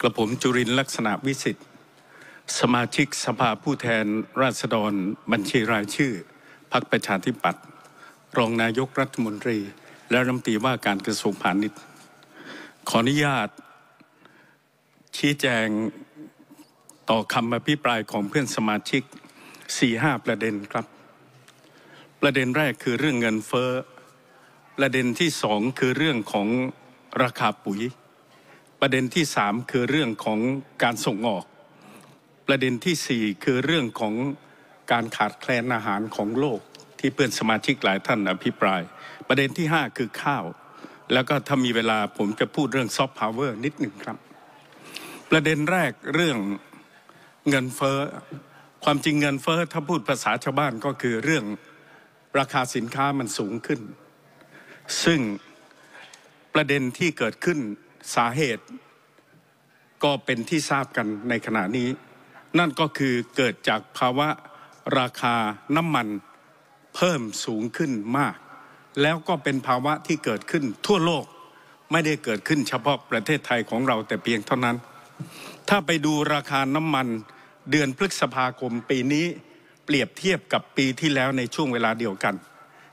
กระผมจุรินลักษณะวิสิทธิ์ สมาชิกสภาผู้แทน ราษฎรบัญชีรายชื่อพรรคประชาธิปัตย์รองนายกรัฐมนตรี และรัฐมนตรีว่าการกระทรวงพาณิชย์ ขออนุญาต ชี้แจงต่อคำอภิปรายของเพื่อนสมาชิก 4-5 ประเด็นครับ ประเด็นแรกคือเรื่องเงินเฟ้อประเด็นที่สองคือเรื่องของราคาปุ๋ยประเด็นที่สามคือเรื่องของการส่งออก ประเด็นที่สี่คือเรื่องของการขาดแคลนอาหารของโลกที่เพื่อนสมาชิกหลายท่านอภิปราย ประเด็นที่ห้าคือข้าว แล้วก็ถ้ามีเวลาผมจะพูดเรื่องซอฟต์พาวเวอร์นิดหนึ่งครับ ประเด็นแรกเรื่องเงินเฟ้อความจริงเงินเฟ้อถ้าพูดภาษาชาวบ้านก็คือเรื่องราคาสินค้ามันสูงขึ้น ซึ่งประเด็นที่เกิดขึ้นสาเหตุก็เป็นที่ทราบกันในขณะนี้ นั่นก็คือเกิดจากภาวะราคาน้ำมันเพิ่มสูงขึ้นมาก แล้วก็เป็นภาวะที่เกิดขึ้นทั่วโลกไม่ได้เกิดขึ้น เฉพาะประเทศไทยของเราแต่เพียงเท่านั้น ถ้าไปดูราคาน้ำมันเดือนพฤษภาคมปีนี้เปรียบเทียบกับปีที่แล้วในช่วงเวลาเดียวกัน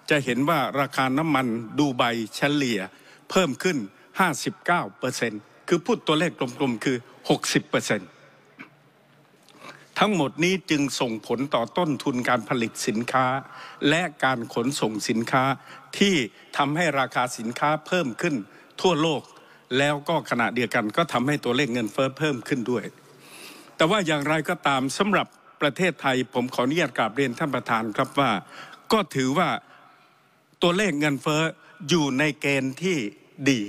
จะเห็นว่าราคาน้ำมันดูไบเฉลี่ยเพิ่มขึ้น59เปอร์เซ็นต์คือพูดตัวเลขกลมๆ คือ 60เปอร์เซ็นต์ทั้งหมดนี้จึงส่งผลต่อต้นทุนการผลิตสินค้า และการขนส่งสินค้าที่ทำให้ราคาสินค้าเพิ่มขึ้นทั่วโลกแล้วก็ขณะเดียวกันก็ทำให้ตัวเลขเงินเฟ้อเพิ่มขึ้นด้วย แต่ว่าอย่างไรก็ตามสำหรับประเทศไทยผมขออนุญาตกราบเรียนท่านประธานครับว่า ก็ถือว่าตัวเลขเงินเฟ้ออยู่ในเกณฑ์ที่ดี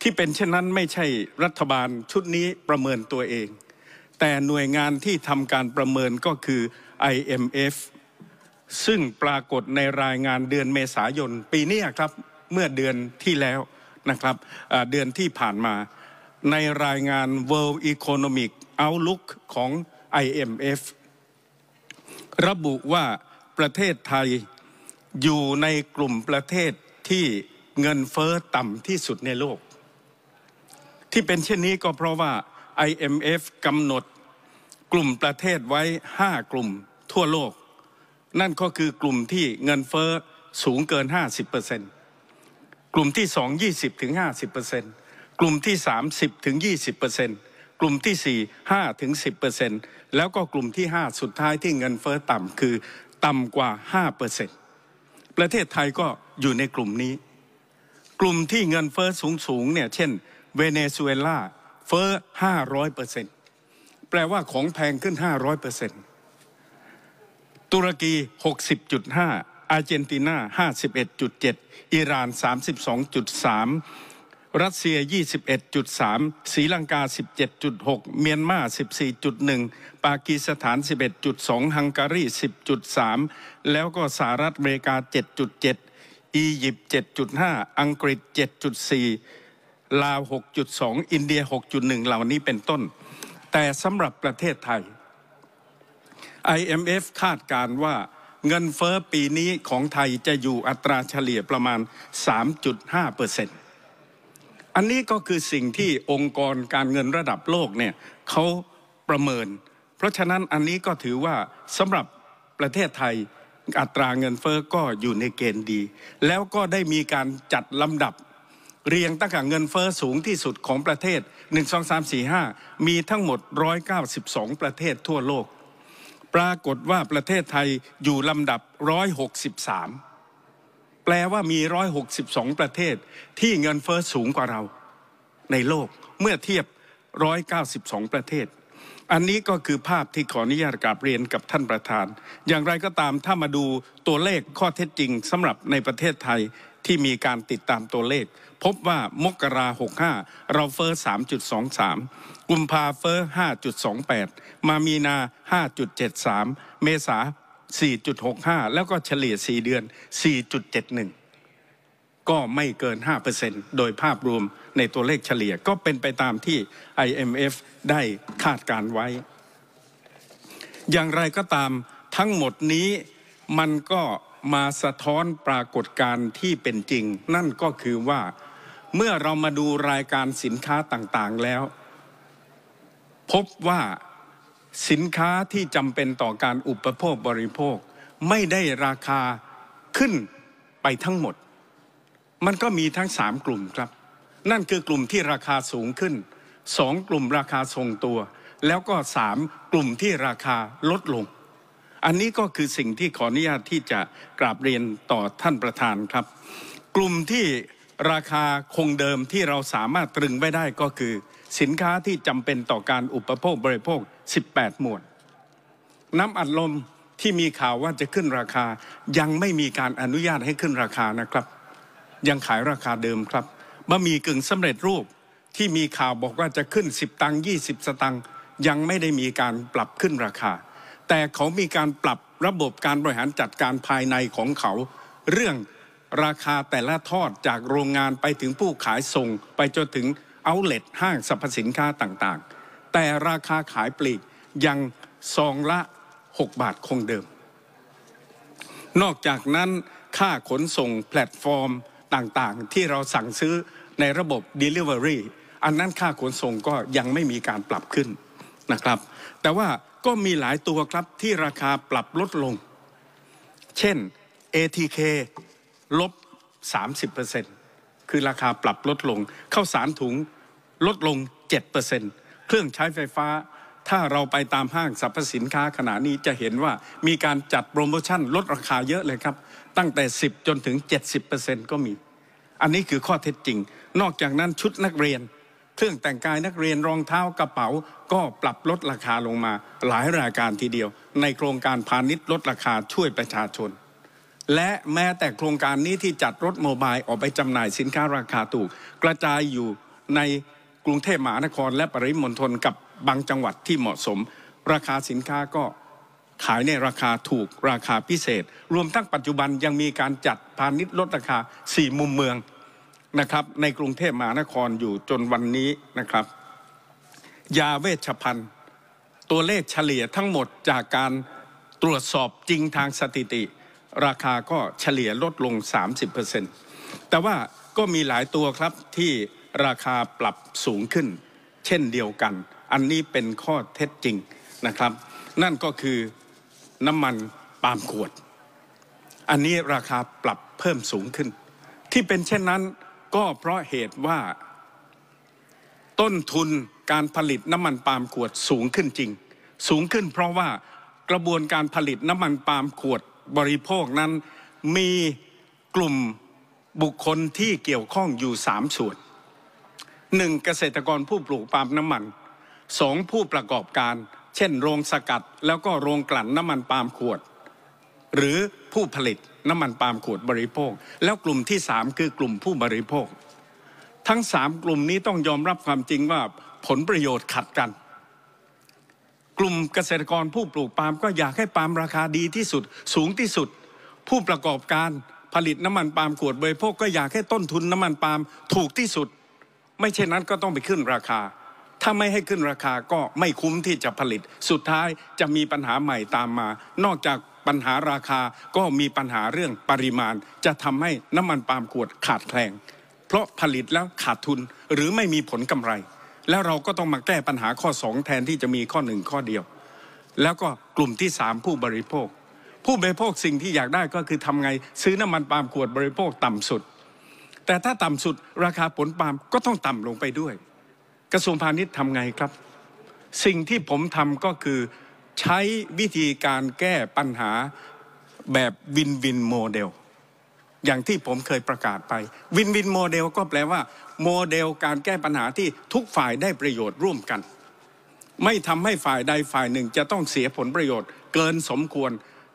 ที่เป็นเช่นนั้นไม่ใช่รัฐบาลชุดนี้ประเมินตัวเอง แต่หน่วยงานที่ทำการประเมินก็คือ IMF ซึ่งปรากฏในรายงานเดือนเมษายนปีนี้ครับ เมื่อเดือนที่แล้วนะครับเดือนที่ผ่านมาในรายงาน World Economic Outlook ของ IMF ระบุว่าประเทศไทยอยู่ในกลุ่มประเทศที่เงินเฟอ้อต่ำที่สุดในโลกที่เป็นเช่นนี้ก็เพราะว่า IMF กำหนดกลุ่มประเทศไว้ 5 กลุ่มทั่วโลก นั่นก็คือกลุ่มที่เงินเฟ้อสูงเกิน50%กลุ่มที่2 20ถึง50%กลุ่มที่30ถึง20%กลุ่มที่4 5ถึง10%แล้วก็กลุ่มที่ 5สุดท้ายที่เงินเฟ้อต่ำคือ ต่ำกว่า5%ประเทศไทยก็อยู่ในกลุ่มนี้ กลุ่มที่เงินเฟ้อสูงสูงเนี่ยเช่นเวเนซุเอลาเฟ้อห้าร้อยเปอร์เซ็นต์แปลว่าของแพงขึ้นห้าร้อยเปอร์เซ็นต์ตุรกีหกสิบจุดห้าอาร์เจนตินาห้าสิบเอ็ดจุดเจ็ดอิหร่านสามสิบสองจุดสามรัสเซีย 21.3ศรีลังกา 17.6 เมียนมา 14.1 ปากีสถาน 11.2ฮังการี10.3 แล้วก็สหรัฐอเมริกา 7.7 อียิปต์7.5 อังกฤษี่ลาว 6.2 อินเดีย 6.1 เหล่านี้เป็นต้น แต่สำหรับประเทศไทย IMF คาดการว่าเงินเฟอ้อปีนี้ของไทยจะอยู่อัตราเฉลี่ยประมาณ 3.5เปอร์เซ็นต์อันนี้ก็คือสิ่งที่องค์กรการเงินระดับโลกเนี่ยเขาประเมิน เพราะฉะนั้นอันนี้ก็ถือว่าสำหรับประเทศไทยอัตราเงินเฟอ้อก็อยู่ในเกณฑ์ดี แล้วก็ได้มีการจัดลำดับเรียงตั้งแต่เงินเฟอ้อสูงที่สุดของประเทศ1 2 3 4 5 มีทั้งหมด 192 ประเทศทั่วโลก ปรากฏว่าประเทศไทยอยู่ลำดับ 163 แปลว่ามี 162 ประเทศที่เงินเฟอ้อสูงกว่าเรา ในโลกเมื่อเทียบ 192 ประเทศ อันนี้ก็คือภาพที่ขออนุญาตกราบเรียนกับท่านประธาน อย่างไรก็ตามถ้ามาดูตัวเลขข้อเท็จจริงสำหรับในประเทศไทยที่มีการติดตามตัวเลขพบว่ามกราหกห้าเราเฟรอสามจุดสองสามกุมภาเฟ้อห้าจุดสองแปดมามีนาห้าจุดเจ็ดสามเมษาสี่จุดหกห้าแล้วก็เฉลี่ยสี่เดือนสี่จุดเจ็ดหนึ่งก็ไม่เกินห้าเปอร์ซ็นโดยภาพรวมในตัวเลขเฉลี่ยก็เป็นไปตามที่ IMF ได้คาดการไว้ อย่างไรก็ตามทั้งหมดนี้มันก็มาสะท้อนปรากฏการณ์ที่เป็นจริง นั่นก็คือว่าเมื่อเรามาดูรายการสินค้าต่างๆแล้ว พบว่าสินค้าที่จำเป็นต่อการอุปโภคบริโภค ไม่ได้ราคาขึ้นไปทั้งหมด มันก็มีทั้งสามกลุ่มครับ นั่นคือกลุ่มที่ราคาสูงขึ้น สองกลุ่มราคาทรงตัว แล้วก็สามกลุ่มที่ราคาลดลง อันนี้ก็คือสิ่งที่ขออนุญาตที่จะกราบเรียนต่อท่านประธานครับ กลุ่มที่ราคาคงเดิมที่เราสามารถตรึงไว้ได้ก็คือ สินค้าที่จำเป็นต่อการอุปโภคบริโภค18หมวดน้ำอัดลมที่มีข่าวว่าจะขึ้นราคา ยังไม่มีการอนุญาตให้ขึ้นราคานะครับ ยังขายราคาเดิมครับบะหมี่กึ่งสำเร็จรูปที่มีข่าวบอกว่าจะขึ้น10ตังค์20สตังค์ยังไม่ได้มีการปรับขึ้นราคา แต่เขามีการปรับระบบการบริหารจัดการภายในของเขาเรื่องราคาแต่ละทอดจากโรงงานไปถึงผู้ขายส่ง ไปจนถึงเอาเล็ตห้างสรรพสินค้าต่างๆ แต่ราคาขายปลีกยังซองละ 6 บาทคงเดิม นอกจากนั้นค่าขนส่งแพลตฟอร์มต่างๆ ที่เราสั่งซื้อในระบบ Delivery อันนั้นค่าขนส่งก็ยังไม่มีการปรับขึ้นนะครับ แต่ว่าก็มีหลายตัวครับที่ราคาปรับลดลง เช่น ATK ลบ30%คือราคาปรับลดลง เข้าสารถุงลดลง 7%เครื่องใช้ไฟฟ้า ถ้าเราไปตามห้างสรรพสินค้าขณะนี้จะเห็นว่ามีการจัดโปรโมชั่นลดราคาเยอะเลยครับ ตั้งแต่ 10 จนถึง 70%ก็มี อันนี้คือข้อเท็จจริง นอกจากนั้นชุดนักเรียน เครื่องแต่งกายนักเรียนรองเท้ากระเป๋าก็ปรับลดราคาลงมา หลายรายการทีเดียว ในโครงการพาณิชย์ลดราคาช่วยประชาชนและแม้แต่โครงการนี้ที่จัดรถโมบายออกไปจำหน่ายสินค้าราคาถูก กระจายอยู่ในกรุงเทพมหานคร และปริมณฑลกับบางจังหวัดที่เหมาะสม ราคาสินค้าก็ขายในราคาถูก ราคาพิเศษ รวมทั้งปัจจุบันยังมีการจัดพาณิชย์ลดราคา4มุมเมืองนะครับ ในกรุงเทพมหานครอยู่จนวันนี้นะครับ ยาเวชภัณฑ์ ตัวเลขเฉลี่ยทั้งหมดจากการตรวจสอบจริงทางสถิติราคาก็เฉลี่ยลดลง 30%แต่ว่าก็มีหลายตัวครับที่ราคาปรับสูงขึ้น เช่นเดียวกัน อันนี้เป็นข้อเท็จจริงนะครับ นั่นก็คือน้ำมันปาล์มขวด อันนี้ราคาปรับเพิ่มสูงขึ้น ที่เป็นเช่นนั้นก็เพราะเหตุว่า ต้นทุนการผลิตน้ำมันปาล์มขวดสูงขึ้นจริง สูงขึ้นเพราะว่ากระบวนการผลิตน้ำมันปาล์มขวดบริโภคนั้นมีกลุ่มบุคคลที่เกี่ยวข้องอยู่สามส่วนหนึ่งเกษตรกรผู้ปลูกปาล์มน้ำมันสองผู้ประกอบการ เช่นโรงสกัดแล้วก็โรงกลั่นน้ำมันปาล์มขวด หรือผู้ผลิตน้ำมันปาล์มขวดบริโภค แล้วกลุ่มที่สามคือกลุ่มผู้บริโภค ทั้งสามกลุ่มนี้ต้องยอมรับความจริงว่าผลประโยชน์ขัดกันกลุ่มเกษตรกรผู้ปลูกปาล์มก็อยากให้ปาล์มราคาดีที่สุดสูงที่สุด ผู้ประกอบการผลิตน้ำมันปาล์มขวดบริโภคก็อยากให้ต้นทุนน้ำมันปาล์มถูกที่สุด ไม่เช่นนั้นก็ต้องไปขึ้นราคา ถ้าไม่ให้ขึ้นราคาก็ไม่คุ้มที่จะผลิต สุดท้ายจะมีปัญหาใหม่ตามมา นอกจากปัญหาราคาก็มีปัญหาเรื่องปริมาณ จะทำให้น้ำมันปาล์มขวดขาดแคลนเพราะผลิตแล้วขาดทุนหรือไม่มีผลกำไรแล้วเราก็ต้องมาแก้ปัญหาข้อสองแทนที่จะมีข้อหนึ่งข้อเดียว แล้วก็กลุ่มที่สามผู้บริโภค ผู้บริโภคสิ่งที่อยากได้ก็คือทำไง ซื้อน้ำมันปาล์มขวดบริโภคต่ำสุด แต่ถ้าต่ำสุดราคาผลปาล์มก็ต้องต่ำลงไปด้วย กระทรวงพาณิชย์ทำไงครับ สิ่งที่ผมทำก็คือใช้วิธีการแก้ปัญหาแบบวินวินโมเดล อย่างที่ผมเคยประกาศไป วินวินโมเดลก็แปลว่าโมเดลการแก้ปัญหาที่ทุกฝ่ายได้ประโยชน์ร่วมกัน ไม่ทำให้ฝ่ายใดฝ่ายหนึ่งจะต้องเสียผลประโยชน์เกินสมควร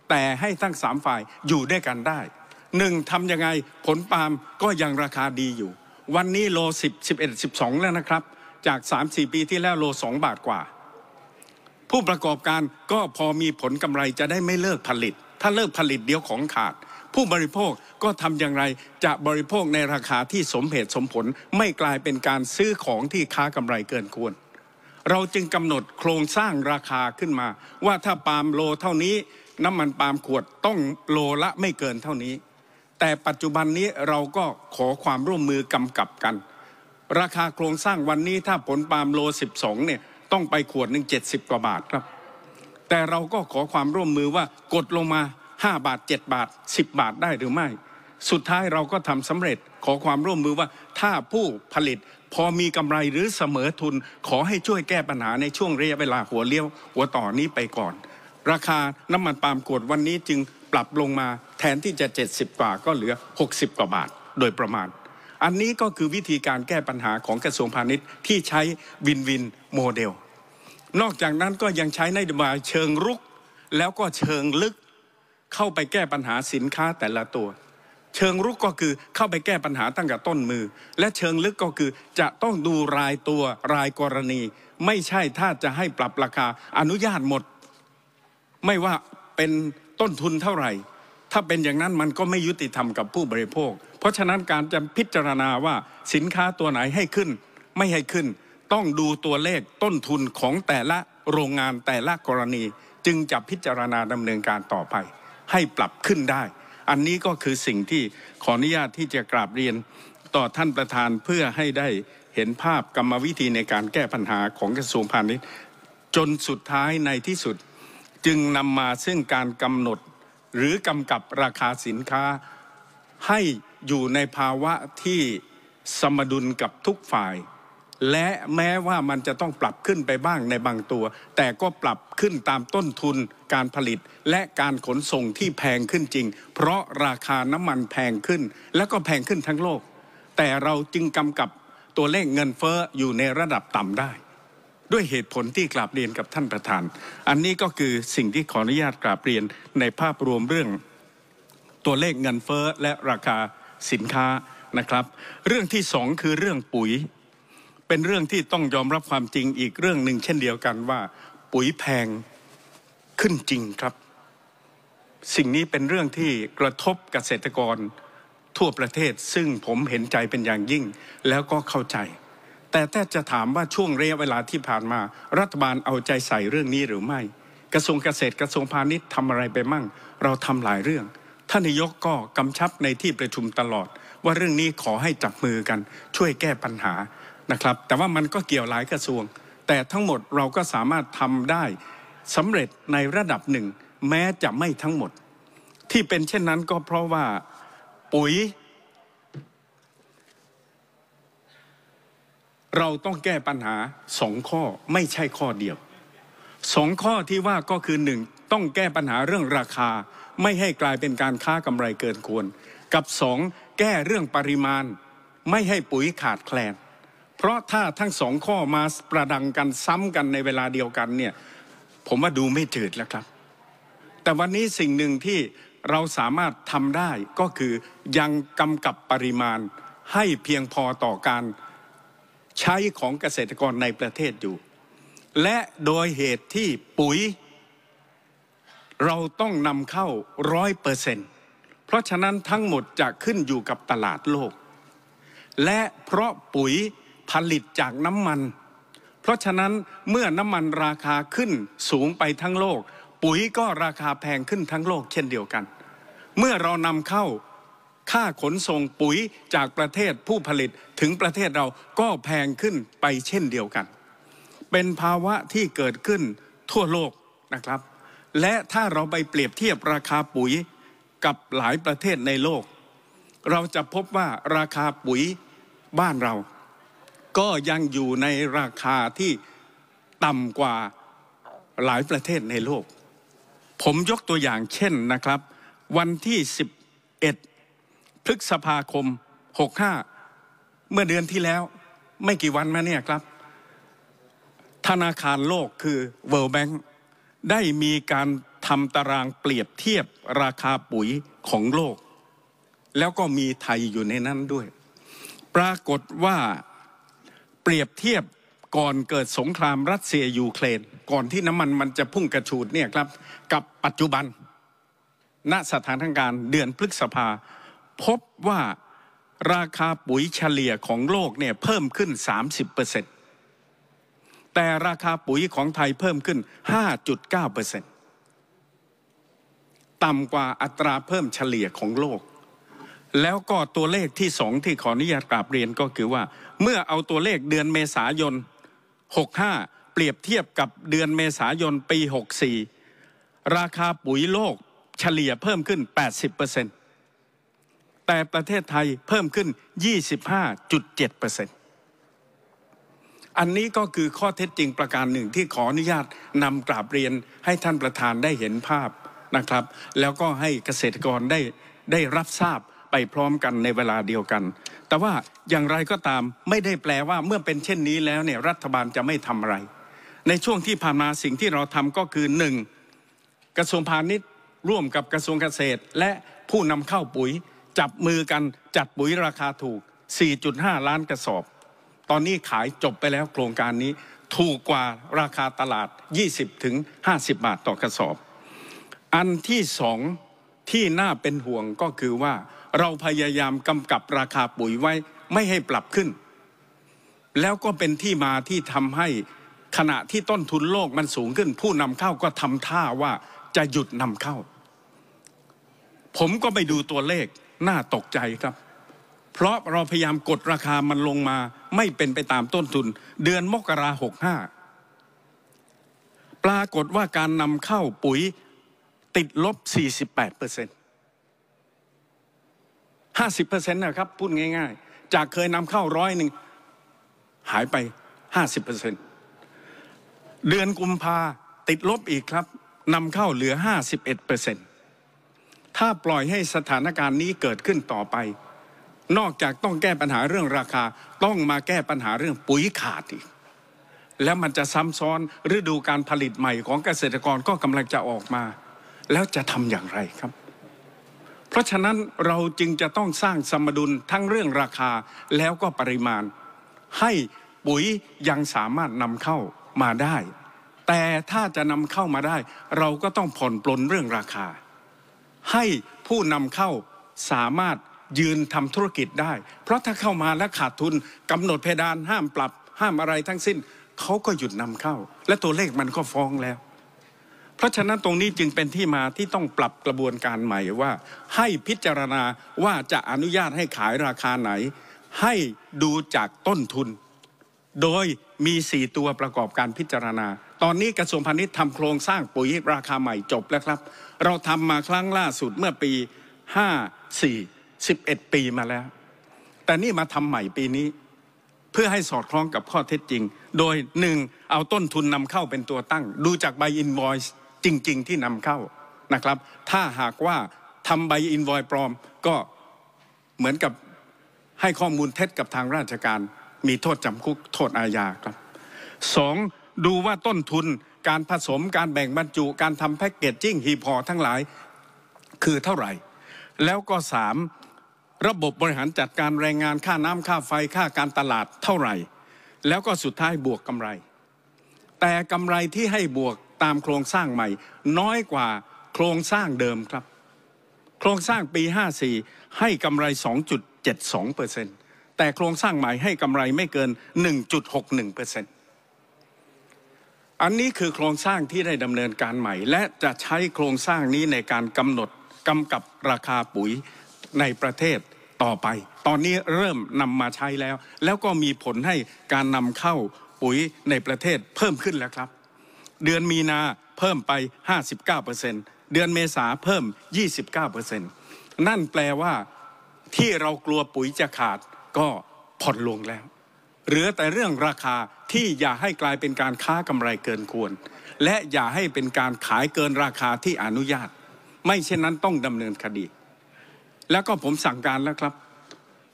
แต่ให้ทั้งสามฝ่ายอยู่ด้วยกันได้หนึ่งทำยังไงผลปาล์มก็ยังราคาดีอยู่ วันนี้โล 10 11 12 แล้วนะครับจาก 3-4 ปีที่แล้วโล 2 บาทกว่า ผู้ประกอบการก็พอมีผลกำไรจะได้ไม่เลิกผลิต ถ้าเลิกผลิตเดี๋ยวของขาดผู้บริโภคก็ทำอย่างไรจะบริโภคในราคาที่สมเหตุสมผลไม่กลายเป็นการซื้อของที่ค้ากำไรเกินควรเราจึงกำหนดโครงสร้างราคาขึ้นมา ว่าถ้าปาล์มโลเท่านี้น้ำมันปาล์มขวดต้องโลละไม่เกินเท่านี้ แต่ปัจจุบันนี้เราก็ขอความร่วมมือกำกับกัน ราคาโครงสร้างวันนี้ถ้าผลปาล์มโล12เนี่ยต้องไปขวดหนึ่งิบกว่าบาทครับ แต่เราก็ขอความร่วมมือว่ากดลงมา5 บาท 7 บาท 10 บาทได้หรือไม่ สุดท้ายเราก็ทำสำเร็จขอความร่วมมือว่าถ้าผู้ผลิตพอมีกำไรหรือเสมอทุนขอให้ช่วยแก้ปัญหาในช่วงระยะเวลาหัวเลี้ยว หัวต่อนี้ไปก่อน ราคาน้ำมันปาล์มขวดวันนี้จึงปรับลงมาแทนที่จะ 70 กว่าก็เหลือ 60 กว่าบาทโดยประมาณ อันนี้ก็คือวิธีการแก้ปัญหาของกระทรวงพาณิชย์ที่ใช้วินวินโมเดล นอกจากนั้นก็ยังใช้นโยบายเชิงรุกแล้วก็เชิงลึกเข้าไปแก้ปัญหาสินค้าแต่ละตัว เชิงรุกก็คือเข้าไปแก้ปัญหาตั้งแต่ต้นมือ และเชิงลึกก็คือจะต้องดูรายตัวรายกรณี ไม่ใช่ถ้าจะให้ปรับราคาอนุญาตหมด ไม่ว่าเป็นต้นทุนเท่าไหร่ถ้าเป็นอย่างนั้นมันก็ไม่ยุติธรรมกับผู้บริโภค เพราะฉะนั้นการจะพิจารณาว่าสินค้าตัวไหนให้ขึ้น ไม่ให้ขึ้น ต้องดูตัวเลขต้นทุนของแต่ละโรงงานแต่ละกรณี จึงจะพิจารณาดำเนินการต่อไปให้ปรับขึ้นได้ อันนี้ก็คือสิ่งที่ขออนุญาตที่จะกราบเรียนต่อท่านประธานเพื่อให้ได้เห็นภาพกรรมวิธีในการแก้ปัญหาของกระทรวงพาณิชย์จนสุดท้ายในที่สุด จึงนำมาซึ่งการกำหนดหรือกำกับราคาสินค้า ให้อยู่ในภาวะที่สมดุลกับทุกฝ่ายและแม้ว่ามันจะต้องปรับขึ้นไปบ้างในบางตัว แต่ก็ปรับขึ้นตามต้นทุนการผลิต และการขนส่งที่แพงขึ้นจริง เพราะราคาน้ำมันแพงขึ้น และก็แพงขึ้นทั้งโลก แต่เราจึงกำกับตัวเลขเงินเฟ้ออยู่ในระดับต่ำได้ ด้วยเหตุผลที่กราบเรียนกับท่านประธาน อันนี้ก็คือสิ่งที่ขออนุญาตกราบเรียนในภาพรวมเรื่อง ตัวเลขเงินเฟ้อและราคาสินค้านะครับ เรื่องที่สองคือเรื่องปุ๋ยเป็นเรื่องที่ต้องยอมรับความจริงอีกเรื่องหนึ่งเช่นเดียวกันว่าปุ๋ยแพงขึ้นจริงครับ สิ่งนี้เป็นเรื่องที่กระทบเกษตรกร ทั่วประเทศซึ่งผมเห็นใจเป็นอย่างยิ่ง แล้วก็เข้าใจ แต่แต่จะถามว่าช่วงระยะเวลาที่ผ่านมา รัฐบาลเอาใจใส่เรื่องนี้หรือไม่ กระทรวงเกษตรกระทรวงพาณิชย์ทำอะไรไปมั่ง เราทำหลายเรื่องท่านนายกก็กำชับในที่ประชุมตลอด ว่าเรื่องนี้ขอให้จับมือกันช่วยแก้ปัญหานะครับ แต่ว่ามันก็เกี่ยวหลายกระทรวง แต่ทั้งหมดเราก็สามารถทำได้สำเร็จในระดับหนึ่ง แม้จะไม่ทั้งหมด ที่เป็นเช่นนั้นก็เพราะว่าปุ๋ย เราต้องแก้ปัญหาสองข้อไม่ใช่ข้อเดียว สองข้อที่ว่าก็คือหนึ่งต้องแก้ปัญหาเรื่องราคา ไม่ให้กลายเป็นการค้ากำไรเกินควร กับสองแก้เรื่องปริมาณ ไม่ให้ปุ๋ยขาดแคลนเพราะถ้าทั้งสองข้อมาประดังกันซ้ำกันในเวลาเดียวกันเนี่ย ผมว่าดูไม่จืดแล้วครับ แต่วันนี้สิ่งหนึ่งที่เราสามารถทำได้ก็คือยังกำกับปริมาณให้เพียงพอต่อการ ใช้ของเกษตรกรในประเทศอยู่ และโดยเหตุที่ปุ๋ย เราต้องนำเข้าร้อยเปอร์เซ็นต์เพราะฉะนั้นทั้งหมดจะขึ้นอยู่กับตลาดโลก และเพราะปุ๋ยผลิตจากน้ำมัน เพราะฉะนั้นเมื่อน้ำมันราคาขึ้นสูงไปทั้งโลก ปุ๋ยก็ราคาแพงขึ้นทั้งโลกเช่นเดียวกัน เมื่อเรานำเข้าค่าขนส่งปุ๋ยจากประเทศผู้ผลิตถึงประเทศเราก็แพงขึ้นไปเช่นเดียวกัน เป็นภาวะที่เกิดขึ้นทั่วโลกนะครับ และถ้าเราไปเปรียบเทียบราคาปุ๋ยกับหลายประเทศในโลก เราจะพบว่าราคาปุ๋ยบ้านเราก็ยังอยู่ในราคาที่ต่ำกว่าหลายประเทศในโลก ผมยกตัวอย่างเช่นนะครับ วันที่ 11 พฤษภาคม65 เมื่อเดือนที่แล้วไม่กี่วันมาเนี่ยครับ ธนาคารโลกคือ World Bank ได้มีการทำตารางเปรียบเทียบราคาปุ๋ยของโลก แล้วก็มีไทยอยู่ในนั้นด้วย ปรากฏว่าเปรียบเทียบก่อนเกิดสงครามรัสเซียยูเครนก่อนที่น้ำมันมันจะพุ่งกระฉูดเนี่ยครับกับปัจจุบันณสถานทางการ เดือนพฤษภา พบว่าราคาปุ๋ยเฉลี่ยของโลกเนี่ยเพิ่มขึ้น 30%แต่ราคาปุ๋ยของไทยเพิ่มขึ้น 5.9%ต่ำกว่าอัตราเพิ่มเฉลี่ยของโลก แล้วก็ตัวเลขที่สองที่ขออนุญาตกราบเรียนก็คือว่าเมื่อเอาตัวเลขเดือนเมษายนหกห้าเปรียบเทียบกับเดือนเมษายนปีหกสี่ราคาปุ๋ยโลกเฉลี่ยเพิ่มขึ้นแปดสิบเปอร์เซ็นตแต่ประเทศไทยเพิ่มขึ้น 25.7%อันนี้ก็คือข้อเท็จจริงประการหนึ่งที่ขออนุญาตนำกราบเรียนให้ท่านประธานได้เห็นภาพนะครับ แล้วก็ให้เกษตรกรได้ได้รับทราบไปพร้อมกันในเวลาเดียวกัน แต่ว่าอย่างไรก็ตามไม่ได้แปลว่าเมื่อเป็นเช่นนี้แล้วเนี่ย รัฐบาลจะไม่ทำอะไร ในช่วงที่ผ่านมา สิ่งที่เราทำก็คือหนึ่ง กระทรวงพาณิชย์ร่วมกับกระทรวงเกษตร และผู้นำเข้าปุ๋ยจับมือกันจัดปุ๋ยราคาถูก 4.5 ล้านกระสอบ ตอนนี้ขายจบไปแล้วโครงการนี้ถูกกว่าราคาตลาด20ถึง50บาทต่อกระสอบ อันที่สองที่น่าเป็นห่วงก็คือว่าเราพยายามกำกับราคาปุ๋ยไว้ไม่ให้ปรับขึ้น แล้วก็เป็นที่มาที่ทำให้ขณะที่ต้นทุนโลกมันสูงขึ้น ผู้นำเข้าก็ทำท่าว่าจะหยุดนำเข้า ผมก็ไปดูตัวเลขน่าตกใจครับ เพราะเราพยายามกดราคามันลงมาไม่เป็นไปตามต้นทุนเดือนมกราหกห้าปรากฏว่าการนำเข้าปุ๋ยติดลบ48เปอร์เซ็นต์ห้าสิบเเปอร์ซ็นต์นะครับ พูดง่ายๆ จากเคยนำเข้าร้อยหนึ่ง หายไปห้าสิบเปอร์์เเซ็นตดือนกุมภาติดลบอีกครับนำเข้าเหลือห้าสิบเเเออ็็ดปร์ซนต์ถ้าปล่อยให้สถานการณ์นี้เกิดขึ้นต่อไป นอกจากต้องแก้ปัญหาเรื่องราคาต้องมาแก้ปัญหาเรื่องปุ๋ยขาดอีก แล้วมันจะซ้ำซ้อนฤดูการผลิตใหม่ของเกษตรกรก็กำลังจะออกมา แล้วจะทำอย่างไรครับเพราะฉะนั้นเราจึงจะต้องสร้างสมดุลทั้งเรื่องราคาแล้วก็ปริมาณ ให้ปุ๋ยยังสามารถนำเข้ามาได้ แต่ถ้าจะนำเข้ามาได้ เราก็ต้องผ่อนปลนเรื่องราคา ให้ผู้นำเข้าสามารถยืนทำธุรกิจได้ เพราะถ้าเข้ามาและขาดทุนกำหนดเพดานห้ามปรับห้ามอะไรทั้งสิ้นเขาก็หยุดนำเข้า และตัวเลขมันก็ฟ้องแล้วเพราะฉะนั้นตรงนี้จึงเป็นที่มาที่ต้องปรับกระบวนการใหม่ว่าให้พิจารณาว่าจะอนุญาตให้ขายราคาไหน ให้ดูจากต้นทุน โดยมี4ตัวประกอบการพิจารณา ตอนนี้กระทรวงพาณิชย์ทำโครงสร้างปุ๋ยราคาใหม่จบแล้วครับ เราทำมาครั้งล่าสุดเมื่อปี54 11ปีมาแล้ว แต่นี่มาทำใหม่ปีนี้ เพื่อให้สอดคล้องกับข้อเท็จจริง โดย 1. เอาต้นทุนนำเข้าเป็นตัวตั้งดูจากใบอินวอยส์จริงๆ ที่นำเข้านะครับ ถ้าหากว่าทำใบอินวอยปลอมก็เหมือนกับให้ข้อมูลเท็จกับทางราชการ มีโทษจำคุกโทษอาญาครับสองดูว่าต้นทุนการผสมการแบ่งบรรจุ การทำแพ็กเกจจิ้งหีพอทั้งหลายคือเท่าไหร่ แล้วก็สามระบบบริหารจัดการแรงงานค่าน้ำค่าไฟค่าการตลาดเท่าไหร่ แล้วก็สุดท้ายบวกกำไร แต่กำไรที่ให้บวกตามโครงสร้างใหม่น้อยกว่าโครงสร้างเดิมครับ โครงสร้างปี 54 ให้กำไร 2.72%แต่โครงสร้างใหม่ให้กำไรไม่เกิน 1.61%อันนี้คือโครงสร้างที่ได้ดำเนินการใหม่ และจะใช้โครงสร้างนี้ในการกำหนดกำกับราคาปุ๋ยในประเทศต่อไป ตอนนี้เริ่มนำมาใช้แล้ว แล้วก็มีผลให้การนำเข้าปุ๋ยในประเทศเพิ่มขึ้นแล้วครับเดือนมีนาเพิ่มไป 59%เเเปอร์์ซ็นตดือนเมษาเพิ่ม 29%นั่นแปลว่า ที่เรากลัวปุ๋ยจะขาด ก็ผ่อนลงแล้วเหลือแต่เรื่องราคาที่อย่าให้กลายเป็นการค้ากำไรเกินควร และอย่าให้เป็นการขายเกินราคาที่อนุญาต ไม่เช่นนั้นต้องดำเนินคดี แล้วก็ผมสั่งการแล้วครับ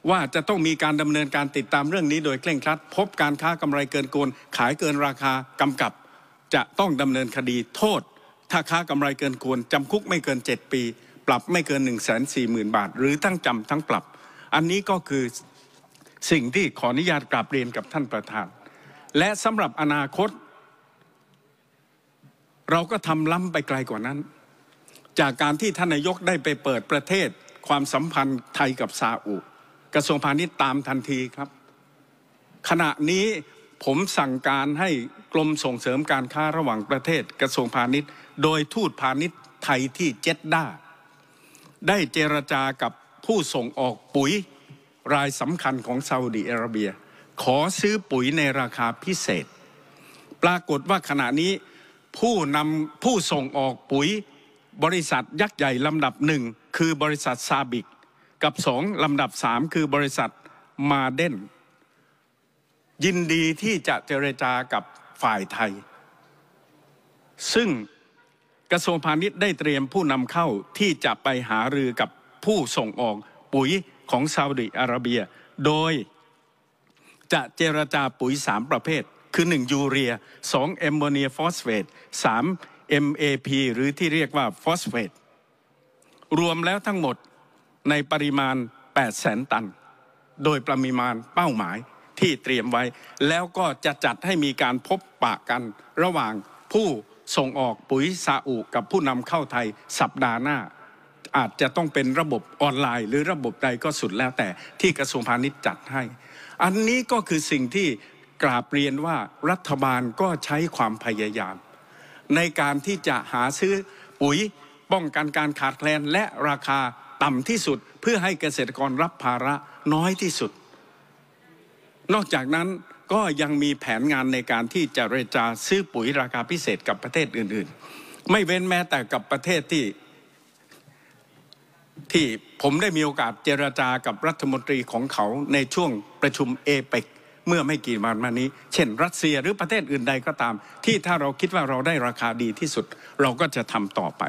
ว่าจะต้องมีการดำเนินการติดตามเรื่องนี้โดยเคร่งครัด พบการค้ากำไรเกินควรขายเกินราคากำกับจะต้องดำเนินคดีโทษ ถ้าค้ากำไรเกินควรจำคุกไม่เกิน 7 ปี ปรับไม่เกิน 1 4 0 0 0 0บาท หรือทั้งจำทั้งปรับ อันนี้ก็คือสิ่งที่ขออนุญาตกราบเรียนกับท่านประธาน และสำหรับอนาคต เราก็ทำล้ำไปไกลกว่านั้น จากการที่ท่านนายกได้ไปเปิดประเทศความสัมพันธ์ไทยกับซาอุ กระทรวงพาณิชย์ตามทันทีครับ ขณะนี้ผมสั่งการให้กรมส่งเสริมการค้าระหว่างประเทศกระทรวงพาณิชย์ โดยทูตพาณิชย์ไทยที่เจดด้าได้เจรจากับผู้ส่งออกปุ๋ยรายสำคัญของซาอุดีอาระเบีย ขอซื้อปุ๋ยในราคาพิเศษ ปรากฏว่าขณะนี้ผู้นำผู้ส่งออกปุ๋ย บริษัทยักษ์ใหญ่ลำดับหนึ่งคือบริษัทซาบิก กับสองลำดับสามคือบริษัทมาเดนยินดีที่จะเจรจากับฝ่ายไทย ซึ่งกระทรวงพาณิชย์ได้เตรียมผู้นำเข้าที่จะไปหารือกับผู้ส่งออกปุ๋ยของซาอุดิอาระเบีย โดยจะเจรจาปุ๋ย3ประเภท คือ 1 ยูเรีย2แอมโมเนียฟอสเฟต3 MAP หรือที่เรียกว่าฟอสเฟต รวมแล้วทั้งหมดในปริมาณ 8 0 0 0 0ตัน โดยประมาณเป้าหมายที่เตรียมไว้แล้วก็จะจัดให้มีการพบปะกันระหว่างผู้ส่งออกปุ๋ยซาอุกับผู้นำเข้าไทยสัปดาห์หน้า อาจจะต้องเป็นระบบออนไลน์ หรือระบบใดก็สุดแล้วแต่ที่กระทรวงพาณิชย์จัดให้ อันนี้ก็คือสิ่งที่กราบเรียนว่ารัฐบาลก็ใช้ความพยายาม ในการที่จะหาซื้อปุ๋ยป้องกันการขาดแคลนและราคาต่ำที่สุด เพื่อให้เกษตรกรรับภาระน้อยที่สุดนอกจากนั้นก็ยังมีแผนงานในการที่จะเจรจาซื้อปุ๋ยราคาพิเศษกับประเทศอื่นๆ ไม่เว้นแม้แต่กับประเทศที่ที่ผมได้มีโอกาสเจรจากับรัฐมนตรีของเขาในช่วงประชุมเอเปกเมื่อไม่กี่วันมานี้ เช่นรัสเซียหรือประเทศอื่นใดก็ตามที่ถ้าเราคิดว่าเราได้ราคาดีที่สุดเราก็จะทำต่อไป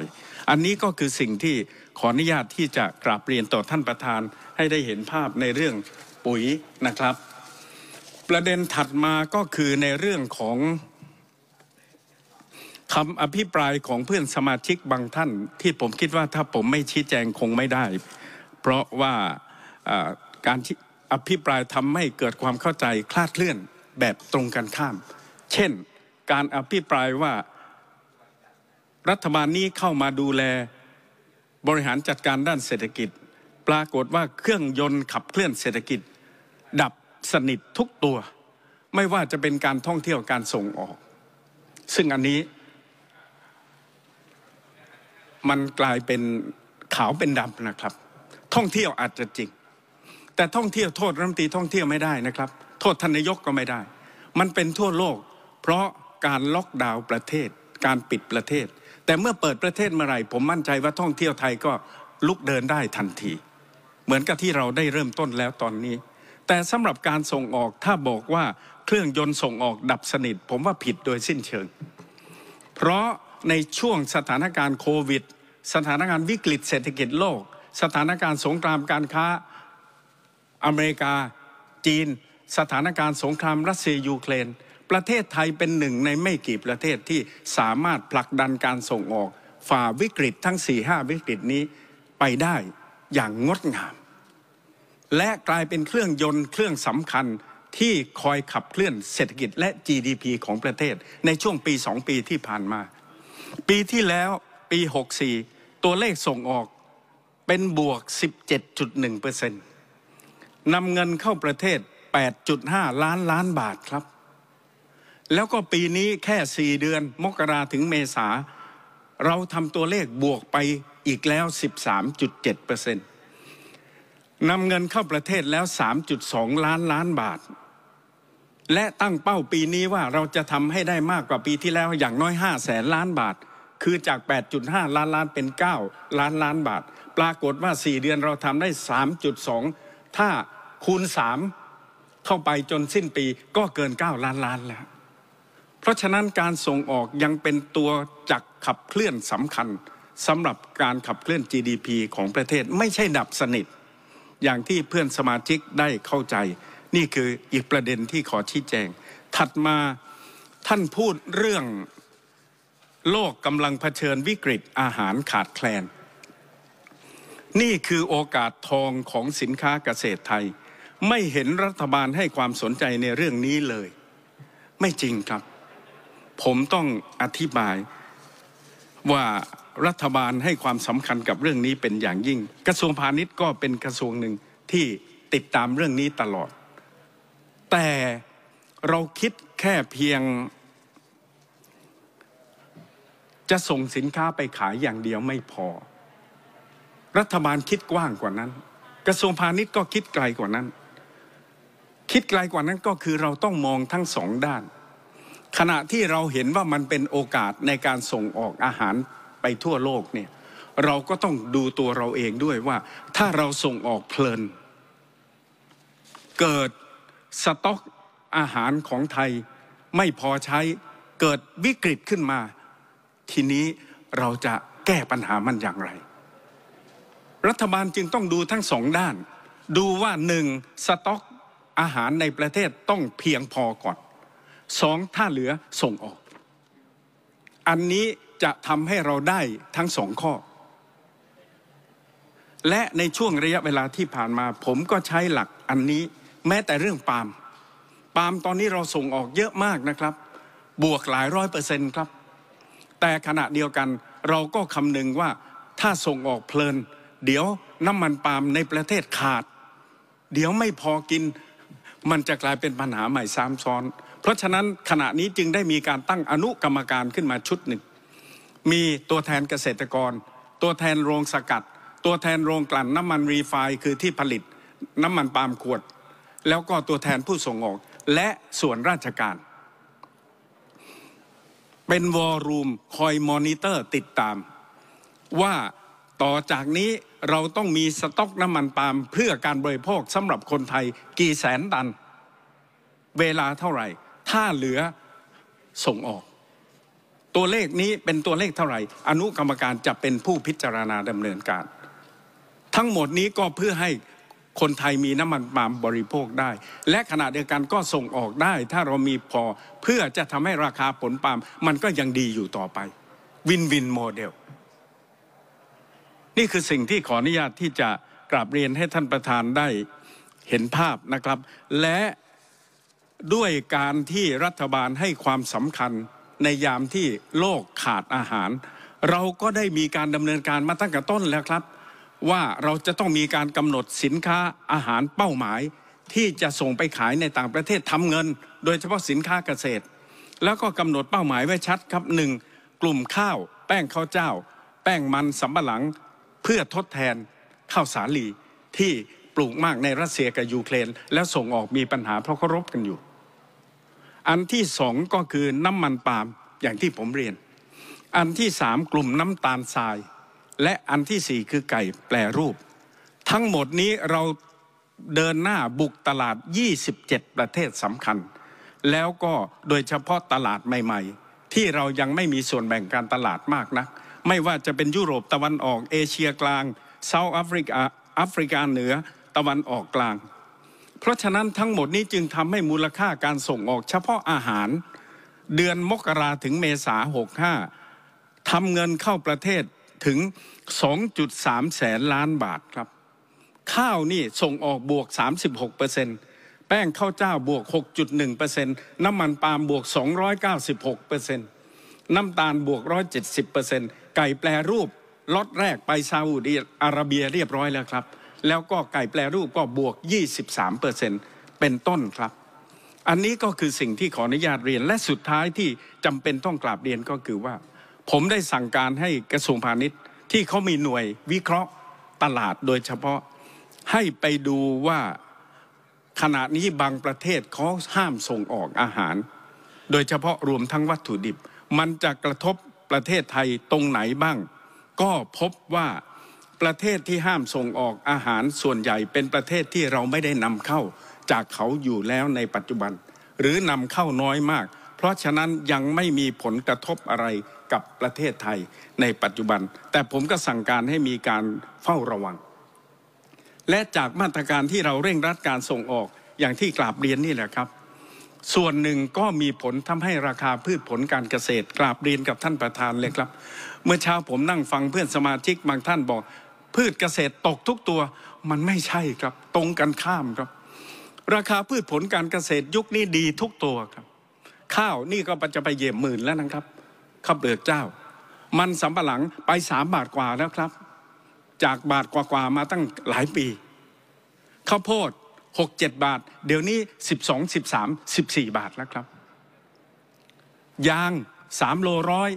อันนี้ก็คือสิ่งที่ขออนุญาตที่จะกราบเรียนต่อท่านประธานให้ได้เห็นภาพในเรื่องปุ๋ยนะครับประเด็นถัดมาก็คือในเรื่องของคำอภิปรายของเพื่อนสมาชิกบางท่านที่ผมคิดว่าถ้าผมไม่ชี้แจงคงไม่ได้ เพราะว่าการอภิปรายทำให้เกิดความเข้าใจคลาดเคลื่อนแบบตรงกันข้าม เช่นการอภิปรายว่ารัฐบาลนี้เข้ามาดูแลบริหารจัดการด้านเศรษฐกิจ ปรากฏว่าเครื่องยนต์ขับเคลื่อนเศรษฐกิจดับสนิททุกตัวไม่ว่าจะเป็นการท่องเที่ยวการส่งออก ซึ่งอันนี้ มันกลายเป็นขาวเป็นดำนะครับ ท่องเที่ยวอาจจะจริง แต่ท่องเที่ยวโทษรัฐมนตรีท่องเที่ยวไม่ได้นะครับ โทษทนายกก็ไม่ได้ มันเป็นทั่วโลก เพราะการล็อกดาวน์ประเทศการปิดประเทศ แต่เมื่อเปิดประเทศเมื่อไหร่ผม มั่นใจว่าท่องเที่ยวไทยก็ลุกเดินได้ทันที เหมือนกับที่เราได้เริ่มต้นแล้วตอนนี้แต่สำหรับการส่งออกถ้าบอกว่าเครื่องยนต์ส่งออกดับสนิท ผมว่าผิดโดยสิ้นเชิง เพราะในช่วงสถานการณ์โควิด สถานการณ์วิกฤต เศรษฐกิจโลก สถานการณ์สงครามการค้า อเมริกา จีน สถานการณ์สงครามรัสเซียยูเครนประเทศไทยเป็นหนึ่งในไม่กี่ประเทศที่สามารถผลักดันการส่งออก ฝ่าวิกฤตทั้ง4-5วิกฤตนี้ไปได้อย่างงดงามและกลายเป็นเครื่องยนต์เครื่องสำคัญที่คอยขับเคลื่อนเศรษฐกิจและ GDP ของประเทศ ในช่วงปี 2 ปีที่ผ่านมา ปีที่แล้วปี 64 ตัวเลขส่งออกเป็นบวก 17.1%นนำเงินเข้าประเทศ 8.5 ล้านล้านบาทครับ แล้วก็ปีนี้แค่ 4 เดือนมกราถึงเมษา เราทำตัวเลขบวกไปอีกแล้ว 13.7%เปอร์เซ็นต์นำเงินเข้าประเทศแล้ว 3.2 ล้านล้านบาท และตั้งเป้าปีนี้ว่าเราจะทำให้ได้มากกว่าปีที่แล้วอย่างน้อย5แสนล้านบาท คือจาก 8.5 ล้านล้านเป็น 9 ล้านล้านบาท ปรากฏว่า4เดือนเราทำได้ 3.2 ถ้าคูณ 3 เข้าไปจนสิ้นปีก็เกิน 9 ล้านล้านแล้ว เพราะฉะนั้นการส่งออกยังเป็นตัวจักขับเคลื่อนสำคัญสำหรับการขับเคลื่อน GDP ของประเทศไม่ใช่ดับสนิทอย่างที่เพื่อนสมาชิกได้เข้าใจ นี่คืออีกประเด็นที่ขอชี้แจง ถัดมาท่านพูดเรื่องโลกกำลังเผชิญวิกฤตอาหารขาดแคลน นี่คือโอกาสทองของสินค้าเกษตรไทย ไม่เห็นรัฐบาลให้ความสนใจในเรื่องนี้เลย ไม่จริงครับ ผมต้องอธิบายว่ารัฐบาลให้ความสำคัญกับเรื่องนี้เป็นอย่างยิ่ง กระทรวงพาณิชย์ก็เป็นกระทรวงหนึ่งที่ติดตามเรื่องนี้ตลอด แต่เราคิดแค่เพียง จะส่งสินค้าไปขายอย่างเดียวไม่พอ รัฐบาลคิดกว้างกว่านั้น กระทรวงพาณิชย์ก็คิดไกลกว่านั้น คิดไกลกว่านั้นก็คือเราต้องมองทั้งสองด้าน ขณะที่เราเห็นว่ามันเป็นโอกาสในการส่งออกอาหารไปทั่วโลกเนี่ยเราก็ต้องดูตัวเราเองด้วยว่า ถ้าเราส่งออกเพลินเกิดสต็อกอาหารของไทย ไม่พอใช้เกิดวิกฤตขึ้นมา ทีนี้เราจะแก้ปัญหามันอย่างไร รัฐบาลจึงต้องดูทั้งสองด้าน ดูว่าหนึ่งสต็อกอาหารในประเทศต้องเพียงพอก่อนสองถ้าเหลือส่งออก อันนี้จะทำให้เราได้ทั้งสองข้อ และในช่วงระยะเวลาที่ผ่านมาผมก็ใช้หลักอันนี้ แม้แต่เรื่องปาล์มปาล์มตอนนี้เราส่งออกเยอะมากนะครับ บวกหลายร้อยเปอร์เซ็นต์ครับ แต่ขณะเดียวกันเราก็คำนึงว่าถ้าส่งออกเพลิน เดี๋ยวน้ำมันปาล์มในประเทศขาด เดี๋ยวไม่พอกิน มันจะกลายเป็นปัญหาใหม่ซ้ำซ้อน เพราะฉะนั้นขณะนี้จึงได้มีการตั้งอนุกรรมการขึ้นมาชุดหนึ่งมีตัวแทนเกษตรกร ตัวแทนโรงสกัด ตัวแทนโรงกลั่น น้ำมันรีไฟคือที่ผลิต น้ำมันปาล์มขวด แล้วก็ตัวแทนผู้ส่งออกและส่วนราชการ เป็นวอลรูมคอยมอนิเตอร์ติดตาม ว่าต่อจากนี้เราต้องมีสต็อกน้ำมันปาล์มเพื่อการบริโภคสำหรับคนไทยกี่แสนตัน เวลาเท่าไหร่ ถ้าเหลือส่งออกตัวเลขนี้เป็นตัวเลขเท่าไหร่ อนุกรรมการจะเป็นผู้พิจารณาดำเนินการ ทั้งหมดนี้ก็เพื่อให้คนไทยมีน้ำมันปาล์มบริโภคได้ และขณะเดียวกันก็ส่งออกได้ ถ้าเรามีพอเพื่อจะทำให้ราคาผลปาล์มมันก็ยังดีอยู่ต่อไปวินวินโมเดล นี่คือสิ่งที่ขออนุญาตที่จะ กราบเรียนให้ท่านประธานได้เห็นภาพนะครับ และด้วยการที่รัฐบาลให้ความสำคัญในยามที่โลกขาดอาหาร เราก็ได้มีการดำเนินการมาตั้งแต่ต้นแล้วครับ ว่าเราจะต้องมีการกำหนดสินค้าอาหารเป้าหมาย ที่จะส่งไปขายในต่างประเทศทำเงิน โดยเฉพาะสินค้าเกษตร แล้วก็กำหนดเป้าหมายไว้ชัดครับหนึ่งกลุ่มข้าวแป้งข้าวเจ้า แป้งมันสำปะหลังเพื่อทดแทนข้าวสาลีที่ปลูกมากในรัสเซียกับยูเครนแล้วส่งออกมีปัญหาเพราะเขารบกันอยู่อันที่สองก็คือน้ำมันปาล์มอย่างที่ผมเรียน อันที่สามกลุ่มน้ำตาลทราย และอันที่สี่คือไก่แปรรูป ทั้งหมดนี้เราเดินหน้าบุกตลาด 27 ประเทศสำคัญ แล้วก็โดยเฉพาะตลาดใหม่ๆ ที่เรายังไม่มีส่วนแบ่งการตลาดมากนะักไม่ว่าจะเป็นยุโรปตะวันออกเอเชียกลางเซาท์แอฟริกาแอฟริกาเหนือตะวันออกกลางเพราะฉะนั้น ทั้งหมดนี้จึงทำให้มูลค่าการส่งออกเฉพาะอาหาร เดือนมกราถึงเมษาหหก้าทำเงินเข้าประเทศถึง 2.3 แสนล้านบาทครับ ข้าวนี่ส่งออกบวก 36เปอร์เซ็นต์แป้งข้าวเจ้าบวก 6.1เปอร์เซ็นต์น้ำมันปาล์มบวก 296เปอร์เซ็นต์น้ำตาลบวก 170เปอร์เซ็นต์ไก่แปรรูปล็อตแรกไปซาอุดีอาระเบียเรียบร้อยแล้วครับแล้วก็ไก่แปรรูปก็บวก 23เปอร์เซ็นต์เป็นต้นครับ อันนี้ก็คือสิ่งที่ขออนุญาตเรียนและสุดท้ายที่จำเป็นต้องกราบเรียนก็คือว่า ผมได้สั่งการให้กระทรวงพาณิชย์ ที่เขามีหน่วยวิเคราะห์ตลาดโดยเฉพาะให้ไปดูว่าขณะนี้บางประเทศเขาห้ามส่งออกอาหาร โดยเฉพาะรวมทั้งวัตถุดิบ มันจะกระทบประเทศไทยตรงไหนบ้าง ก็พบว่าประเทศที่ห้ามส่งออกอาหารส่วนใหญ่เป็นประเทศที่เราไม่ได้นำเข้าจากเขาอยู่แล้วในปัจจุบัน หรือนำเข้าน้อยมาก เพราะฉะนั้นยังไม่มีผลกระทบอะไรกับประเทศไทยในปัจจุบัน แต่ผมก็สั่งการให้มีการเฝ้าระวัง และจากมาตรการที่เราเร่งรัดการส่งออกอย่างที่กราบเรียนนี่แหละครับ ส่วนหนึ่งก็มีผลทำให้ราคาพืชผลการเกษตร กราบเรียนกับท่านประธานเลยครับ เมื่อเช้าผมนั่งฟังเพื่อนสมาชิกบางท่านบอกพืชเกษตรตกทุกตัวมันไม่ใช่ครับตรงกันข้ามครับ ราคาพืชผลการเกษตรยุคนี้ดีทุกตัวครับ ข้าวนี่ก็จะไปเหยียบหมื่นแล้วนะครับข้าวเปลือกเจ้า มันสำปะหลังไปสามบาทกว่าแล้วครับ จากบาทกว่า ๆ มาตั้งหลายปี ข้าวโพดหกเจ็ดบาท เดี๋ยวนี้สิบสองสิบสามสิบสี่บาทแล้วครับ ยางสามโลร้อย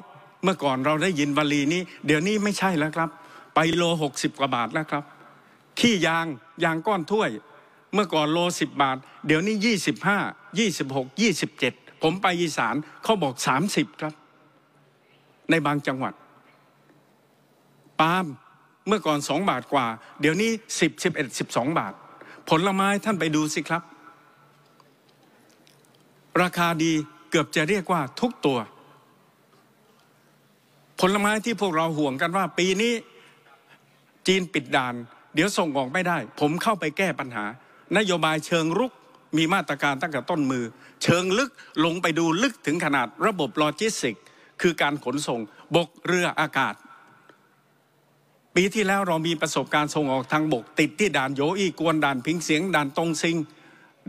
เมื่อก่อนเราได้ยินวลีนี้เดี๋ยวนี้ไม่ใช่แล้วครับไปโลหกสิบกว่าบาทแล้วครับ ขี้ยางยางก้อนถ้วย เมื่อก่อนโลสิบบาท เดี๋ยวนี้ยี่สิบห้ายี่สิบหกยี่สิบเจ็ดผมไปอีสาน เขาบอกสามสิบครับ ในบางจังหวัดปาล์มเมื่อก่อนสองบาทกว่า เดี๋ยวนี้สิบสิบเอ็ดสิบสองบาท ผลไม้ท่านไปดูสิครับ ราคาดีเกือบจะเรียกว่าทุกตัว ผลไม้ที่พวกเราห่วงกันว่าปีนี้จีนปิดด่าน เดี๋ยวส่งออกไม่ได้ ผมเข้าไปแก้ปัญหา นโยบายเชิงรุก มีมาตรการตั้งแต่ต้นมือ เชิงลึกลงไปดูลึกถึงขนาดระบบโลจิสติกคือการขนส่งบกเรืออากาศ ปีที่แล้วเรามีประสบการณ์ส่งออกทางบก ติดที่ด่านโยอีกวนด่านพิงเสียงด่านตรงซิง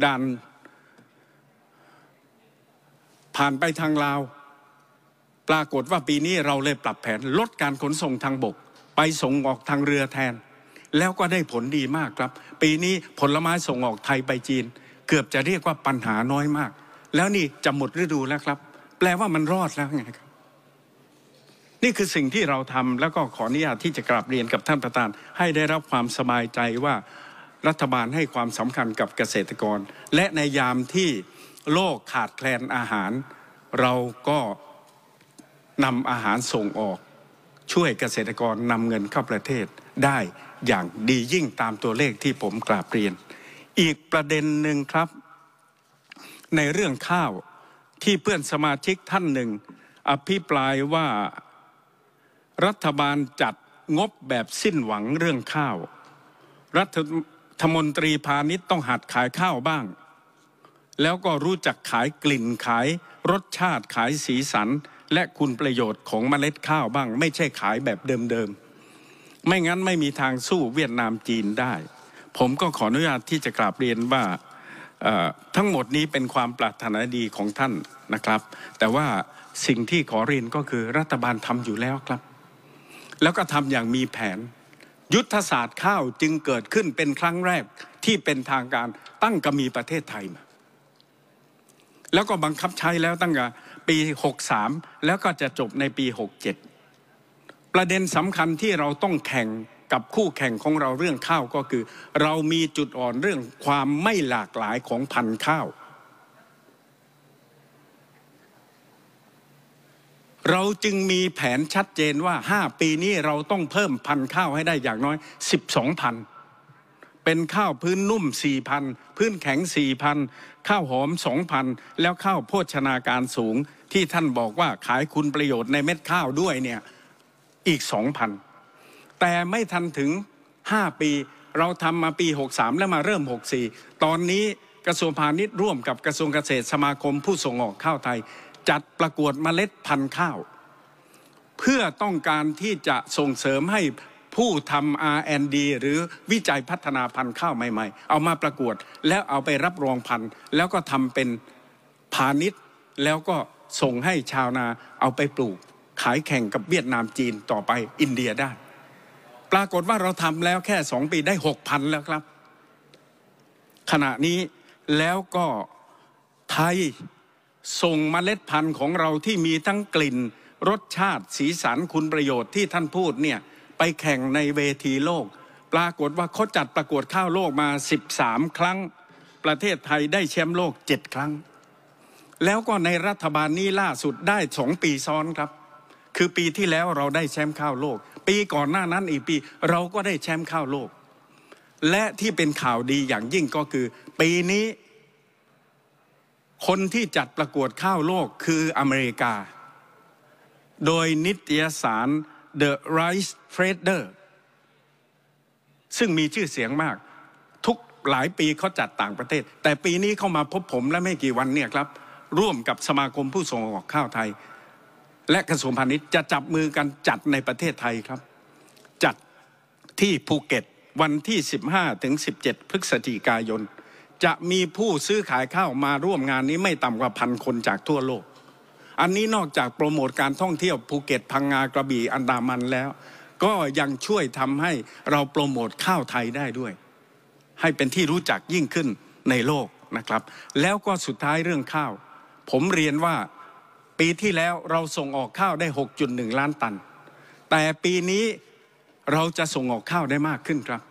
ด่าน ผ่านไปทางลาว ปรากฏว่าปีนี้เราเลยปรับแผน ลดการขนส่งทางบกไปส่งออกทางเรือแทน แล้วก็ได้ผลดีมากครับ ปีนี้ผลไม้ส่งออกไทยไปจีน เกือบจะเรียกว่าปัญหาน้อยมาก แล้วนี่จะหมดฤดูแล้วครับ แปลว่ามันรอดแล้วไงครับนี่คือสิ่งที่เราทำแล้วก็ขออนุญาตที่จะกราบเรียนกับท่านประธานให้ได้รับความสบายใจว่า รัฐบาลให้ความสำคัญกับเกษตรกร และในยามที่โลกขาดแคลนอาหาร เราก็นำอาหารส่งออกช่วยเกษตรกรนำเงินเข้าประเทศได้อย่างดียิ่งตามตัวเลขที่ผมกราบเรียน อีกประเด็นหนึ่งครับ ในเรื่องข้าวที่เพื่อนสมาชิกท่านหนึ่ง อภิปรายว่ารัฐบาลจัดงบแบบสิ้นหวังเรื่องข้าว รัฐมนตรีพาณิชย์ต้องหัดขายข้าวบ้าง แล้วก็รู้จักขายกลิ่นขายรสชาติขายสีสันและคุณประโยชน์ของเมล็ดข้าวบ้าง ไม่ใช่ขายแบบเดิมๆ ไม่งั้นไม่มีทางสู้เวียดนามจีนได้ ผมก็ขออนุญาตที่จะกราบเรียนว่าทั้งหมดนี้เป็นความปรารถนาดีของท่านนะครับ แต่ว่าสิ่งที่ขอเรียนก็คือรัฐบาลทำอยู่แล้วครับ แล้วก็ทำอย่างมีแผนยุทธศาสตร์ข้าวจึงเกิดขึ้นเป็นครั้งแรกที่เป็นทางการตั้งกมีประเทศไทยมาแล้วก็บังคับใช้แล้วตั้งแต่ปี 63 แล้วก็จะจบในปี 67 ประเด็นสำคัญที่เราต้องแข่งกับคู่แข่งของเราเรื่องข้าวก็คือ เรามีจุดอ่อนเรื่องความไม่หลากหลายของพันธุ์ข้าว เราจึงมีแผนชัดเจนว่า 5 ปีนี้เราต้องเพิ่มพันธุ์ข้าวให้ได้อย่างน้อย 12,000เป็นข้าวพื้นนุ่ม 4 0 0พันพื้นแข็ง 4 0 0พันข้าวหอม 2,000 แล้วข้าวโภชนาการสูงที่ท่านบอกว่าขายคุณประโยชน์ในเม็ดข้าวด้วยเนี่ย อีก 2,000 แต่ไม่ทันถึง 5 ปี เราทำมาปี 63 แล้วมาเริ่ม 64 ตอนนี้กระทรวงพาณิชย์ร่วมกับกระทรวงเกษตรสมาคมผู้ส่งออกข้าวไทย จัดประกวดเมล็ดพันธุ์ข้าว เพื่อต้องการที่จะส่งเสริมให้ผู้ทำ R&D หรือวิจัยพัฒนาพันธุ์ข้าวใหม่ๆ เอามาประกวดแล้วเอาไปรับรองพันธุ์ แล้วก็ทำเป็นพาณิชย์แล้วก็ส่งให้ชาวนาเอาไปปลูก ขายแข่งกับเวียดนามจีนต่อไปอินเดียได้ ปรากฏว่าเราทำแล้วแค่สองปีได้หกพันแล้วครับ ขณะนี้แล้วก็ไทยส่งมเมล็ดพันธุ์ของเราที่มีทั้งกลิ่นรสชาติ สีสันคุณประโยชน์ที่ท่านพูดเนี่ยไปแข่งในเวทีโลก ปรากฏว่าเขาจัดประกวดข้าวโลกมา13ครั้งประเทศไทยได้แชมป์โลก7ครั้ง แล้วก็ในรัฐบาลนี้ล่าสุดได้สองปีซ้อนครับ คือปีที่แล้วเราได้แชมป์ข้าวโลก ปีก่อนหน้านั้นอีกปี เราก็ได้แชมป์ข้าวโลก และที่เป็นข่าวดีอย่างยิ่งก็คือ ปีนี้คนที่จัดประกวดข้าวโลกคืออเมริกา โดยนิตยสาร The Rice Trader ซึ่งมีชื่อเสียงมาก ทุกหลายปีเขาจัดต่างประเทศ แต่ปีนี้เข้ามาพบผมและไม่กี่วันเนี่ยครับ ร่วมกับสมาคมผู้ส่งออกข้าวไทย และกระทรวงพาณิชย์จะจับมือกันจัดในประเทศไทยครับ จัดที่ภูเก็ตวันที่ 15ถึง17 พฤศจิกายน จะมีผู้ซื้อขายข้าวมาร่วมงานนี้ไม่ต่ำกว่าพันคนจากทั่วโลกอันนี้นอกจากโปรโมทการท่องเที่ยวภูเก็ตพังงากระบี่อันดามันแล้ว ก็ยังช่วยทำให้เราโปรโมทข้าวไทยได้ด้วย ให้เป็นที่รู้จักยิ่งขึ้นในโลกนะครับ แล้วก็สุดท้ายเรื่องข้าว ผมเรียนว่าปีที่แล้วเราส่งออกข้าวได้6.1ล้านตัน แต่ปีนี้เราจะส่งออกข้าวได้มากขึ้นครับ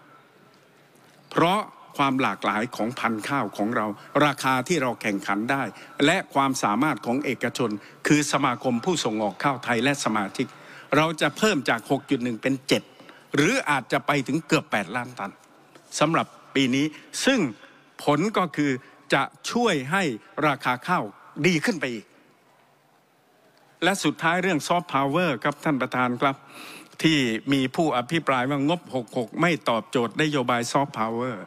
เพราะความหลากหลายของพันธุ์ข้าวของเรา ราคาที่เราแข่งขันได้ และความสามารถของเอกชนคือสมาคมผู้ส่งออกข้าวไทยและสมาชิก เราจะเพิ่มจาก 6.1 เป็น 7 หรืออาจจะไปถึงเกือบ 8 ล้านตันสำหรับปีนี้ซึ่งผลก็คือจะช่วยให้ราคาข้าวดีขึ้นไปอีก และสุดท้ายเรื่องซอฟต์พาวเวอร์ครับท่านประธานครับที่มีผู้อภิปรายว่างบ 66 ไม่ตอบโจทย์นโยบายซอฟต์พาวเวอร์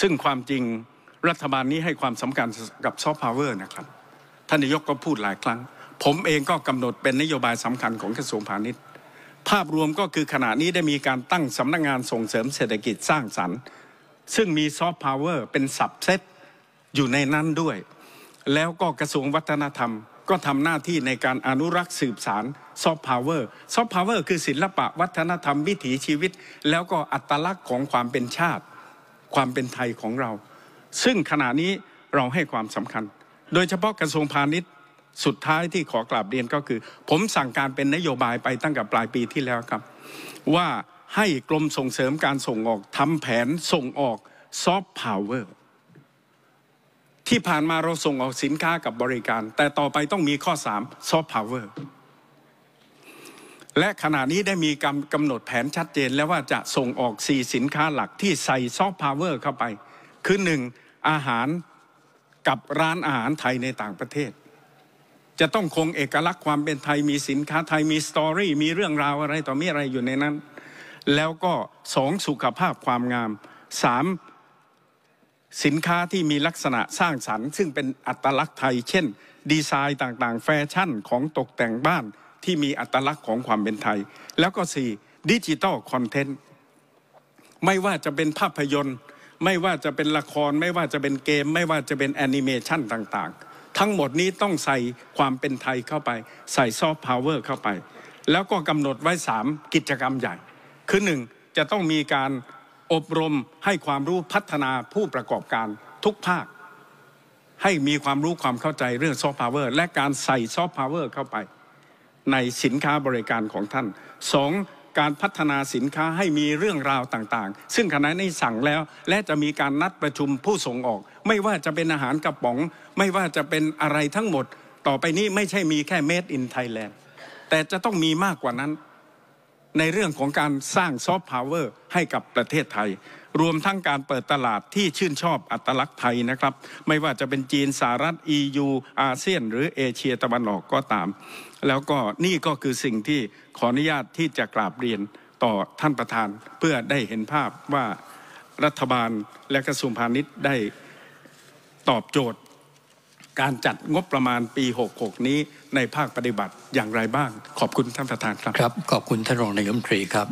ซึ่งความจริงรัฐบาลนี้ให้ความสำคัญกับซอฟต์พาวเวอร์นะครับท่านนายกก็พูดหลายครั้ง ผมเองก็กำหนดเป็นนโยบายสำคัญของกระทรวงพาณิชย์ ภาพรวมก็คือขณะนี้ได้มีการตั้งสำนักงงานส่งเสริมเศรษฐกิจสร้างสรรค์ ซึ่งมีซอฟต์พาวเวอร์เป็นสับเซตอยู่ในนั้นด้วย แล้วก็กระทรวงวัฒนธรรมก็ทำหน้าที่ในการอนุรักษ์สืบสารซอฟต์พาวเวอร์ซอฟต์พาวเวอร์คือศิลปะวัฒนธรรมวิถีชีวิต แล้วก็อัตลักษณ์ของความเป็นชาติความเป็นไทยของเรา ซึ่งขณะนี้เราให้ความสำคัญ โดยเฉพาะกระทรวงพาณิชย์สุดท้ายที่ขอกราบเรียนก็คือ ผมสั่งการเป็นนโยบายไปตั้งแต่ปลายปีที่แล้วครับ ว่าให้กรมส่งเสริมการส่งออกทำแผนส่งออกซอฟต์พาวเวอร์ที่ผ่านมาเราส่งออกสินค้ากับบริการ แต่ต่อไปต้องมีข้อ3ซอฟต์พาวเวอร์และขณะนี้ได้มีกำหนดแผนชัดเจนแล้วว่าจะส่งออก 4 สินค้าหลักที่ใส่ซอฟต์พาวเวอร์เข้าไป คือ 1. อาหารกับร้านอาหารไทยในต่างประเทศ จะต้องคงเอกลักษณ์ความเป็นไทยมีสินค้าไทยมีสตอรี่มีเรื่องราวอะไรต่อมีอะไรอยู่ในนั้น แล้วก็สองสุขภาพความงามสามสินค้าที่มีลักษณะสร้างสรรค์ ซึ่งเป็นอัตลักษณ์ไทย เช่น ดีไซน์ต่างๆ แฟชั่นของตกแต่งบ้านที่มีอัตลักษณ์ของความเป็นไทย แล้วก็4ดิจิตอลคอนเทนต์ ไม่ว่าจะเป็นภาพยนตร์ ไม่ว่าจะเป็นละคร ไม่ว่าจะเป็นเกม ไม่ว่าจะเป็นแอนิเมชันต่าง ๆ ทั้งหมดนี้ต้องใส่ความเป็นไทยเข้าไป ใส่ซอฟต์พาวเวอร์เข้าไป แล้วก็กำหนดไว้3กิจกรรมใหญ่ คือ 1. จะต้องมีการอบรมให้ความรู้พัฒนาผู้ประกอบการทุกภาค ให้มีความรู้ความเข้าใจเรื่องซอฟต์พาวเวอร์และการใส่ซอฟต์พาวเวอร์เข้าไปในสินค้าบริการของท่าน 2. การพัฒนาสินค้าให้มีเรื่องราวต่างๆ ซึ่งคณะนี้สั่งแล้ว และจะมีการนัดประชุมผู้ส่งออก ไม่ว่าจะเป็นอาหารกระป๋อง ไม่ว่าจะเป็นอะไรทั้งหมด ต่อไปนี้ไม่ใช่มีแค่ made in Thailand แต่จะต้องมีมากกว่านั้น ในเรื่องของการสร้างซอฟต์พาวเวอร์ให้กับประเทศไทยรวมทั้งการเปิดตลาดที่ชื่นชอบอัตลักษณ์ไทยนะครับ ไม่ว่าจะเป็นจีนสหรัฐอียูอาเซียน หรือเอเชีย ตะวันออกก็ตาม แล้วก็นี่ก็คือสิ่งที่ขออนุญาตที่จะกราบเรียนต่อท่านประธาน เพื่อได้เห็นภาพว่ารัฐบาลและกระทรวงพาณิชย์ได้ตอบโจทย์ การจัดงบประมาณปี 66 นี้ในภาคปฏิบัติอย่างไรบ้างขอบคุณท่านประธานครับครับขอบคุณท่านรองนายกรัฐมนตรีครับ